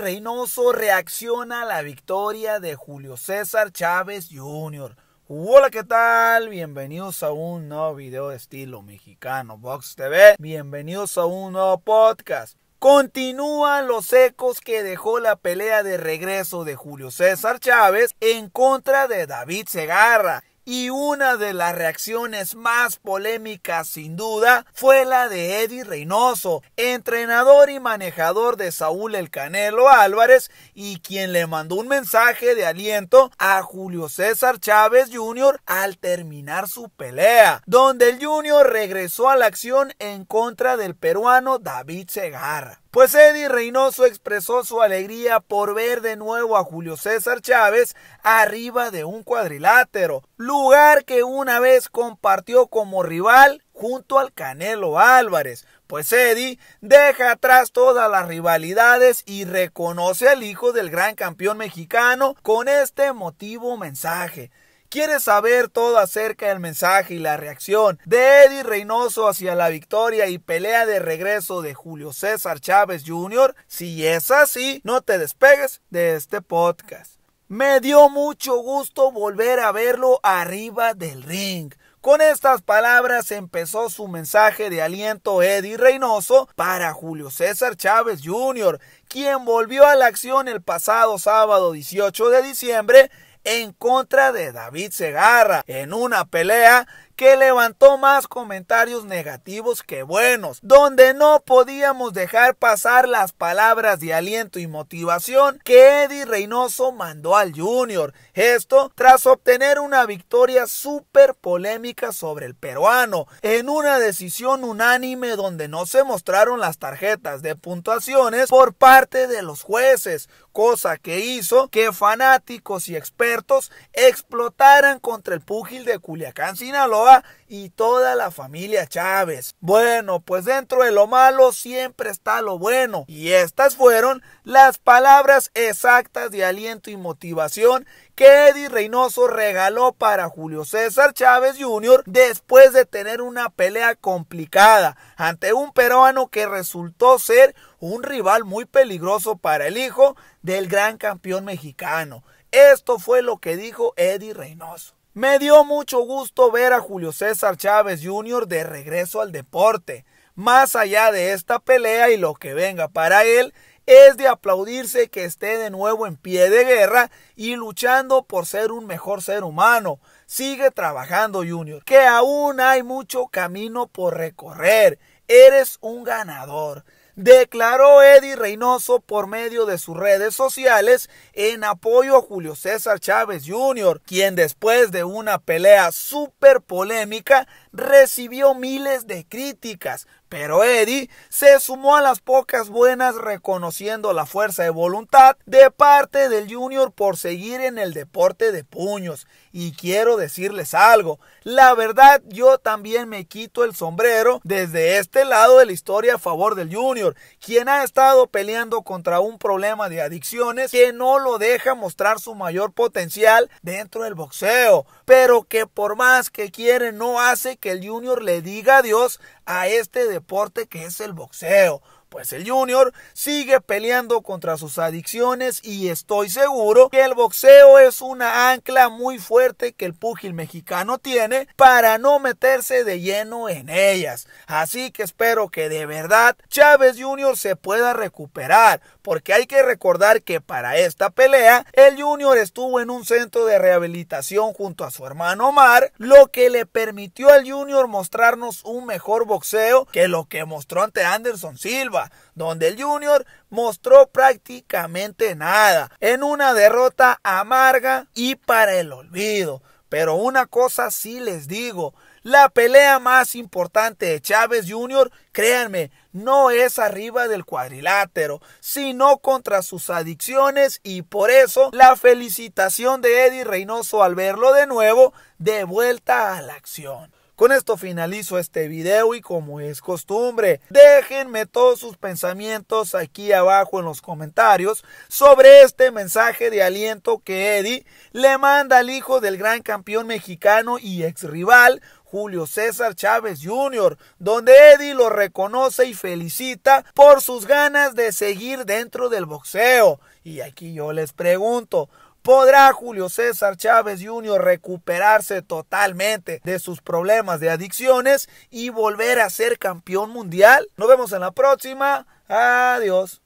Reynoso reacciona a la victoria de Julio César Chávez Jr. Hola, ¿qué tal? Bienvenidos a un nuevo video de estilo mexicano Box TV. Bienvenidos a un nuevo podcast. Continúan los ecos que dejó la pelea de regreso de Julio César Chávez en contra de David Segarra. Y una de las reacciones más polémicas sin duda fue la de Eddie Reynoso, entrenador y manejador de Saúl El Canelo Álvarez y quien le mandó un mensaje de aliento a Julio César Chávez Jr. al terminar su pelea, donde el Jr. regresó a la acción en contra del peruano David Segarra. Pues Eddie Reynoso expresó su alegría por ver de nuevo a Julio César Chávez arriba de un cuadrilátero, lugar que una vez compartió como rival junto al Canelo Álvarez. Pues Eddie deja atrás todas las rivalidades y reconoce al hijo del gran campeón mexicano con este emotivo mensaje. ¿Quieres saber todo acerca del mensaje y la reacción de Eddie Reynoso hacia la victoria y pelea de regreso de Julio César Chávez Jr.? Si es así, no te despegues de este podcast. Me dio mucho gusto volver a verlo arriba del ring. Con estas palabras empezó su mensaje de aliento Eddie Reynoso para Julio César Chávez Jr., quien volvió a la acción el pasado sábado 18 de diciembre en contra de David Segarra en una pelea que levantó más comentarios negativos que buenos, donde no podíamos dejar pasar las palabras de aliento y motivación que Eddie Reynoso mandó al Junior. Esto tras obtener una victoria súper polémica sobre el peruano, en una decisión unánime donde no se mostraron las tarjetas de puntuaciones por parte de los jueces, cosa que hizo que fanáticos y expertos explotaran contra el púgil de Culiacán, Sinaloa y toda la familia Chávez. Bueno, pues dentro de lo malo siempre está lo bueno. Y estas fueron las palabras exactas de aliento y motivación que Eddie Reynoso regaló para Julio César Chávez Jr. después de tener una pelea complicada ante un peruano que resultó ser un rival muy peligroso para el hijo del gran campeón mexicano. Esto fue lo que dijo Eddie Reynoso. Me dio mucho gusto ver a Julio César Chávez Jr. de regreso al deporte. Más allá de esta pelea y lo que venga para él, es de aplaudirse que esté de nuevo en pie de guerra y luchando por ser un mejor ser humano. Sigue trabajando Junior, que aún hay mucho camino por recorrer. Eres un ganador declaró Eddie Reynoso por medio de sus redes sociales en apoyo a Julio César Chávez Jr., quien después de una pelea súper polémica recibió miles de críticas, pero Eddie se sumó a las pocas buenas reconociendo la fuerza de voluntad de parte del junior por seguir en el deporte de puños. Y quiero decirles algo, la verdad yo también me quito el sombrero desde este lado de la historia a favor del junior, quien ha estado peleando contra un problema de adicciones que no lo deja mostrar su mayor potencial dentro del boxeo, pero que por más que quiere no hace que el Junior le diga adiós a este deporte que es el boxeo. Pues el Junior sigue peleando contra sus adicciones y estoy seguro que el boxeo es una ancla muy fuerte que el púgil mexicano tiene para no meterse de lleno en ellas. Así que espero que de verdad Chávez Junior se pueda recuperar, porque hay que recordar que para esta pelea el Junior estuvo en un centro de rehabilitación junto a su hermano Omar, lo que le permitió al Junior mostrarnos un mejor boxeo que lo que mostró ante Anderson Silva donde el Junior mostró prácticamente nada, en una derrota amarga y para el olvido. Pero una cosa sí les digo, la pelea más importante de Chávez Junior créanme, no es arriba del cuadrilátero, sino contra sus adicciones y por eso la felicitación de Eddie Reynoso al verlo de nuevo de vuelta a la acción. Con esto finalizo este video y como es costumbre, déjenme todos sus pensamientos aquí abajo en los comentarios sobre este mensaje de aliento que Eddie le manda al hijo del gran campeón mexicano y ex rival Julio César Chávez Jr., donde Eddie lo reconoce y felicita por sus ganas de seguir dentro del boxeo. Y aquí yo les pregunto, ¿Podrá Julio César Chávez Jr. recuperarse totalmente de sus problemas de adicciones y volver a ser campeón mundial? Nos vemos en la próxima. Adiós.